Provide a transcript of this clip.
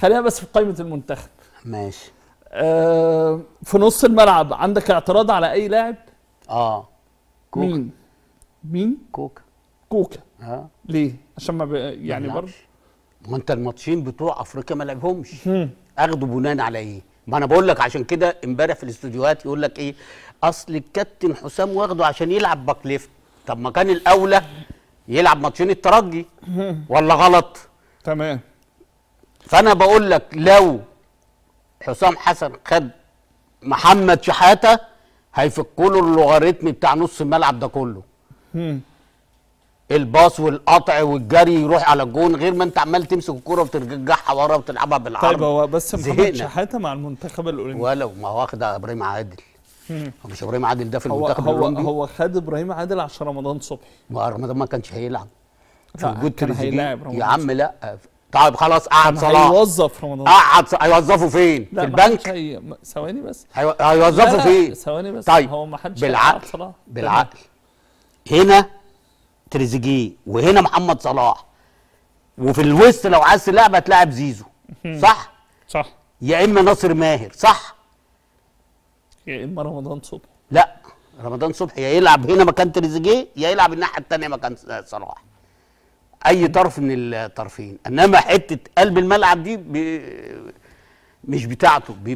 خلينا بس في قائمه المنتخب ماشي آه في نص الملعب عندك اعتراض على اي لاعب اه كوكا مين مين كوكا كوكا اه ليه عشان ما ب... يعني برضه ما انت الماتشين بتوع افريقيا ما لعبهمش اخدوا بناء على ايه ما انا بقول لك عشان كده امبارح في الاستوديوهات يقول لك ايه اصل الكابتن حسام واخده عشان يلعب باك ليفت طب ما كان الاولى يلعب ماتشين الترجي ولا غلط تمام فانا بقول لك لو حسام حسن خد محمد شحاته هيفكوا له اللوغاريتم بتاع نص الملعب ده كله الباص والقطع والجري يروح على الجون غير ما انت عمال تمسك الكوره وترجعها ورا وتلعبها بالعرض طيب هو بس محمد شحاته مع المنتخب الاولمبي ولو ما هو واخد ابراهيم عادل هو مش ابراهيم عادل ده في المنتخب هو الاولمبي هو خد ابراهيم عادل عشان رمضان صبحي ما رمضان ما كانش هيلعب في كان هيلاعب يا عم لا طيب خلاص قعد صلاح هيوظف رمضان قعد هيوظفه فين؟ في البنك؟ هي... ثواني بس هيوظفه فين؟ ثواني بس طيب هو ما حدش بالعقل صلاح بالعقل هنا تريزيجيه وهنا محمد صلاح وفي الوسط لو عايز تلعب هتلاعب زيزو صح؟ صح يا اما ناصر ماهر صح؟ يا اما رمضان صبحي لا رمضان صبحي يا يلعب هنا مكان تريزيجيه يا يلعب الناحيه الثانيه مكان صلاح اي طرف من الطرفين انما حته قلب الملعب دي مش بتاعته